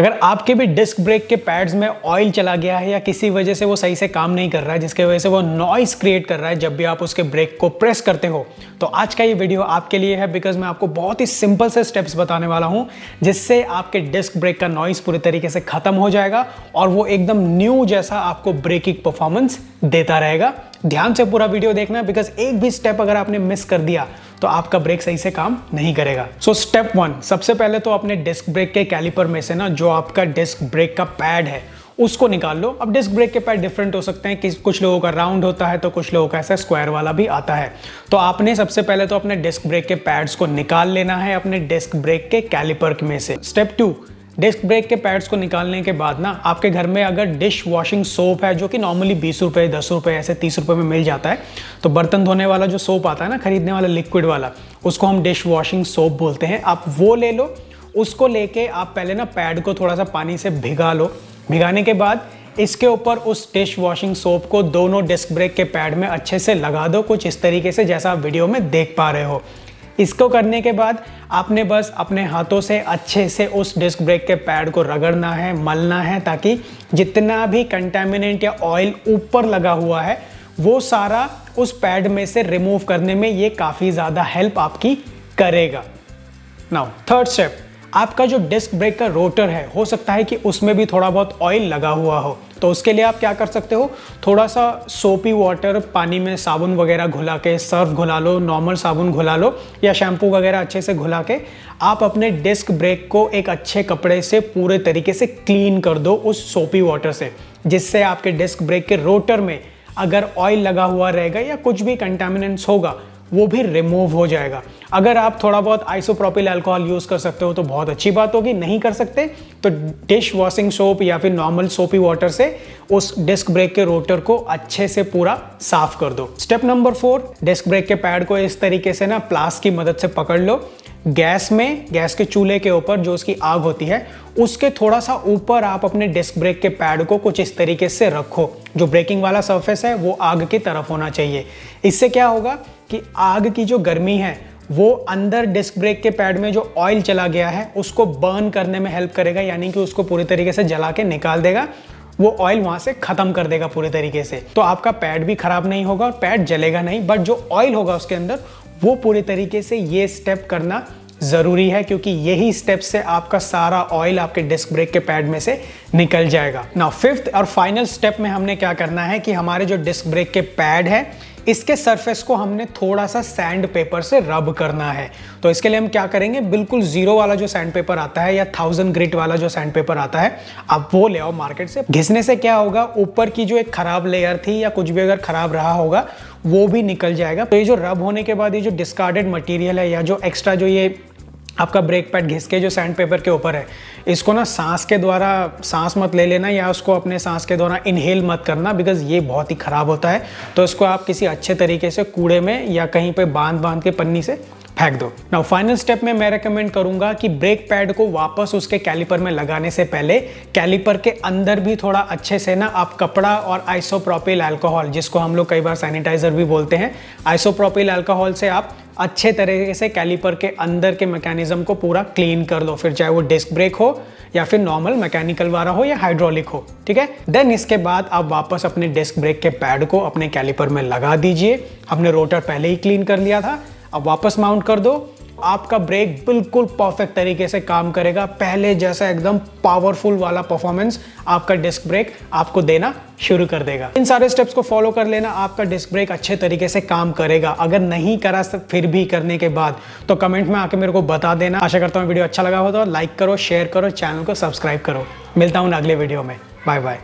अगर आपके भी डिस्क ब्रेक के पैड्स में ऑयल चला गया है या किसी वजह से वो सही से काम नहीं कर रहा है जिसकी वजह से वो नॉइस क्रिएट कर रहा है जब भी आप उसके ब्रेक को प्रेस करते हो तो आज का ये वीडियो आपके लिए है बिकॉज मैं आपको बहुत ही सिंपल से स्टेप्स बताने वाला हूँ जिससे आपके डिस्क ब्रेक का नॉइस पूरे तरीके से ख़त्म हो जाएगा और वो एकदम न्यू जैसा आपको ब्रेकिंग परफॉर्मेंस देता रहेगा ध्यान से पूरा वीडियो देखना बिकॉज एक भी स्टेप अगर आपने मिस कर दिया तो आपका ब्रेक सही से काम नहीं करेगा सो स्टेप वन सबसे पहले तो अपने डिस्क ब्रेक के कैलिपर में से ना जो आपका डिस्क ब्रेक का पैड है उसको निकाल लो अब डिस्क ब्रेक के पैड डिफरेंट हो सकते हैं कि कुछ लोगों का राउंड होता है तो कुछ लोगों का ऐसा स्क्वायर वाला भी आता है तो आपने सबसे पहले तो अपने डिस्क ब्रेक के पैड्स को निकाल लेना है अपने डिस्क ब्रेक के कैलिपर में से स्टेप टू डिस्क ब्रेक के पैड्स को निकालने के बाद ना आपके घर में अगर डिश वॉशिंग सोप है जो कि नॉर्मली बीस रुपये दस रुपये ऐसे तीस रुपये में मिल जाता है तो बर्तन धोने वाला जो सोप आता है ना खरीदने वाला लिक्विड वाला उसको हम डिश वॉशिंग सोप बोलते हैं आप वो ले लो उसको लेके आप पहले ना पैड को थोड़ा सा पानी से भिगा लो भिगाने के बाद इसके ऊपर उस डिश वॉशिंग सोप को दोनों डिस्क ब्रेक के पैड में अच्छे से लगा दो कुछ इस तरीके से जैसा आप वीडियो में देख पा रहे हो इसको करने के बाद आपने बस अपने हाथों से अच्छे से उस डिस्क ब्रेक के पैड को रगड़ना है मलना है ताकि जितना भी कंटेमिनेंट या ऑयल ऊपर लगा हुआ है वो सारा उस पैड में से रिमूव करने में ये काफ़ी ज़्यादा हेल्प आपकी करेगा नाउ थर्ड स्टेप आपका जो डिस्क ब्रेक का रोटर है हो सकता है कि उसमें भी थोड़ा बहुत ऑयल लगा हुआ हो तो उसके लिए आप क्या कर सकते हो थोड़ा सा सोपी वाटर पानी में साबुन वगैरह घुला के सर्फ घुला लो नॉर्मल साबुन घुला लो या शैम्पू वगैरह अच्छे से घुला के आप अपने डिस्क ब्रेक को एक अच्छे कपड़े से पूरे तरीके से क्लीन कर दो उस सोपी वाटर से जिससे आपके डिस्क ब्रेक के रोटर में अगर ऑयल लगा हुआ रहेगा या कुछ भी कंटेमिनेंट्स होगा वो भी रिमूव हो जाएगा अगर आप थोड़ा बहुत आइसोप्रोपिल अल्कोहल यूज़ कर सकते हो तो बहुत अच्छी बात होगी नहीं कर सकते तो डिश वॉशिंग सोप या फिर नॉर्मल सोपी वाटर से उस डिस्क ब्रेक के रोटर को अच्छे से पूरा साफ कर दो step number four disc brake के पैड को इस तरीके से ना प्लास की मदद से पकड़ लो गैस में गैस के चूल्हे के ऊपर जो उसकी आग होती है उसके थोड़ा सा ऊपर आप अपने डिस्क ब्रेक के पैड को कुछ इस तरीके से रखो जो ब्रेकिंग वाला सरफेस है वो आग की तरफ होना चाहिए इससे क्या होगा कि आग की जो गर्मी है वो अंदर डिस्क ब्रेक के पैड में जो ऑयल चला गया है उसको बर्न करने में हेल्प करेगा यानी कि उसको पूरी तरीके से जला के निकाल देगा वो ऑयल वहाँ से ख़त्म कर देगा पूरे तरीके से तो आपका पैड भी ख़राब नहीं होगा और पैड जलेगा नहीं बट जो ऑयल होगा उसके अंदर वो पूरे तरीके से ये स्टेप करना ज़रूरी है क्योंकि यही स्टेप से आपका सारा ऑयल आपके डिस्क ब्रेक के पैड में से निकल जाएगा ना फिफ्थ और फाइनल स्टेप में हमने क्या करना है कि हमारे जो डिस्क ब्रेक के पैड है इसके सरफेस को हमने थोड़ा सा सैंड पेपर से रब करना है तो इसके लिए हम क्या करेंगे बिल्कुल जीरो वाला जो सैंड पेपर आता है या थाउजेंड ग्रिट वाला जो सैंड पेपर आता है आप वो ले आओ मार्केट से घिसने से क्या होगा ऊपर की जो एक खराब लेयर थी या कुछ भी अगर खराब रहा होगा वो भी निकल जाएगा तो ये जो रब होने के बाद ये जो डिस्कार्डेड मटेरियल है या जो एक्स्ट्रा जो ये आपका ब्रेक पैड घिस के जो सैंड पेपर के ऊपर है इसको ना सांस के द्वारा सांस मत ले लेना या उसको अपने सांस के द्वारा इनहेल मत करना बिकॉज ये बहुत ही ख़राब होता है तो इसको आप किसी अच्छे तरीके से कूड़े में या कहीं पे बांध बांध के पन्नी से फेंक दो ना फाइनल स्टेप में मैं रेकमेंड करूंगा कि ब्रेक पैड को वापस उसके कैलिपर में लगाने से पहले कैलिपर के अंदर भी थोड़ा अच्छे से ना आप कपड़ा और आइसोप्रोपिल अल्कोहल जिसको हम लोग कई बार सैनिटाइजर भी बोलते हैं आइसोप्रोपिल अल्कोहल से आप अच्छे तरीके से कैलिपर के अंदर के मैकेनिज्म को पूरा क्लीन कर लो फिर चाहे वो डिस्क ब्रेक हो या फिर नॉर्मल मैकेनिकल वाला हो या हाइड्रोलिक हो ठीक है देन इसके बाद आप वापस अपने डिस्क ब्रेक के पैड को अपने कैलीपर में लगा दीजिए हमने रोटर पहले ही क्लीन कर लिया था अब वापस माउंट कर दो आपका ब्रेक बिल्कुल परफेक्ट तरीके से काम करेगा पहले जैसा एकदम पावरफुल वाला परफॉर्मेंस आपका डिस्क ब्रेक आपको देना शुरू कर देगा इन सारे स्टेप्स को फॉलो कर लेना आपका डिस्क ब्रेक अच्छे तरीके से काम करेगा अगर नहीं करा फिर भी करने के बाद तो कमेंट में आके मेरे को बता देना आशा करता हूँ वीडियो अच्छा लगा हो तो लाइक करो शेयर करो चैनल को सब्सक्राइब करो मिलता हूँ अगले वीडियो में बाय बाय